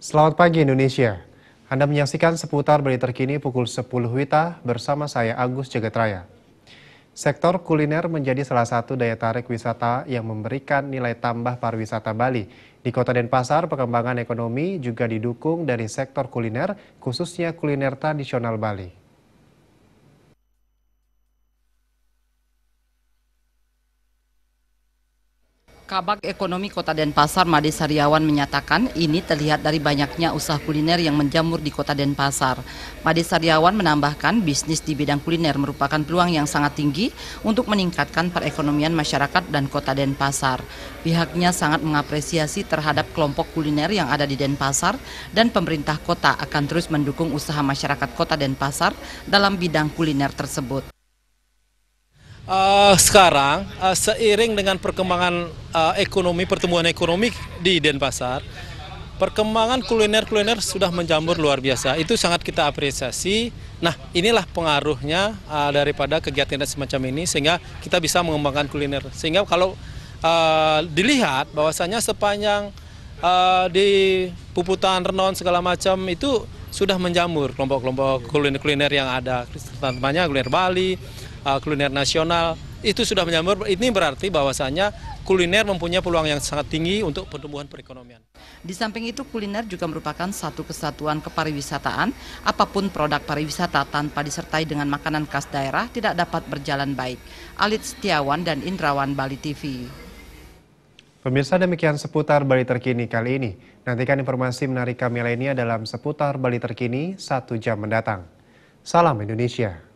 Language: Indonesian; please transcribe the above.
Selamat pagi Indonesia. Anda menyaksikan seputar berita terkini pukul 10 WITA bersama saya Agus Jagatraya. Sektor kuliner menjadi salah satu daya tarik wisata yang memberikan nilai tambah pariwisata Bali. Di kota Denpasar, perkembangan ekonomi juga didukung dari sektor kuliner, khususnya kuliner tradisional Bali. Kabak Ekonomi Kota Denpasar Made Sariawan menyatakan ini terlihat dari banyaknya usaha kuliner yang menjamur di Kota Denpasar. Made Sariawan menambahkan bisnis di bidang kuliner merupakan peluang yang sangat tinggi untuk meningkatkan perekonomian masyarakat dan Kota Denpasar. Pihaknya sangat mengapresiasi terhadap kelompok kuliner yang ada di Denpasar dan pemerintah kota akan terus mendukung usaha masyarakat Kota Denpasar dalam bidang kuliner tersebut uh, sekarang uh, seiring dengan perkembangan uh, ekonomi pertumbuhan ekonomi di Denpasar perkembangan kuliner-kuliner sudah menjamur luar biasa itu sangat kita apresiasi nah inilah pengaruhnya uh, daripada kegiatan semacam ini sehingga kita bisa mengembangkan kuliner sehingga kalau uh, dilihat bahwasanya sepanjang uh, di puputan renon segala macam itu sudah menjamur kelompok-kelompok kuliner-kuliner yang ada, terutamanya kuliner Bali, Uh, kuliner nasional. Itu sudah menyambut, ini berarti bahwasanya kuliner mempunyai peluang yang sangat tinggi untuk pertumbuhan perekonomian. Di samping itu kuliner juga merupakan satu kesatuan kepariwisataan, apapun produk pariwisata tanpa disertai dengan makanan khas daerah tidak dapat berjalan baik. Alit Setiawan dan Indrawan Bali TV. Pemirsa demikian seputar Bali terkini kali ini. Nantikan informasi menarik kami lainnya dalam seputar Bali terkini satu jam mendatang. Salam Indonesia.